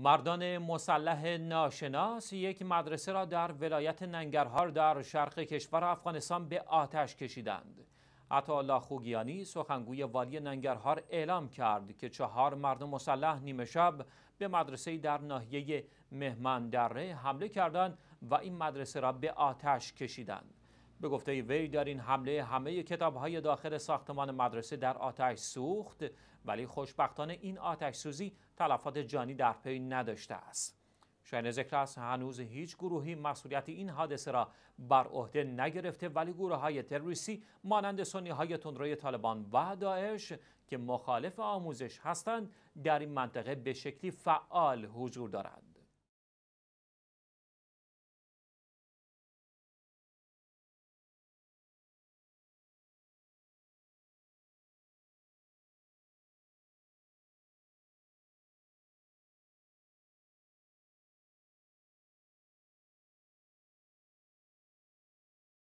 مردان مسلح ناشناس یک مدرسه را در ولایت ننگرهار در شرق کشور افغانستان به آتش کشیدند. عطا خوگیانی سخنگوی والی ننگرهار اعلام کرد که چهار مرد مسلح نیمه شب به مدرسه در ناحیه مهمندره حمله کردند و این مدرسه را به آتش کشیدند. به گفته وی در این حمله همه کتاب های داخل ساختمان مدرسه در آتش سوخت ولی خوشبختانه این آتش سوزی تلفات جانی در پی نداشته است. شاین ذکر است هنوز هیچ گروهی مسئولیت این حادثه را بر عهده نگرفته ولی گروه های تروریستی مانند سنی های تندروی طالبان و داعش که مخالف آموزش هستند در این منطقه به شکلی فعال حضور دارند.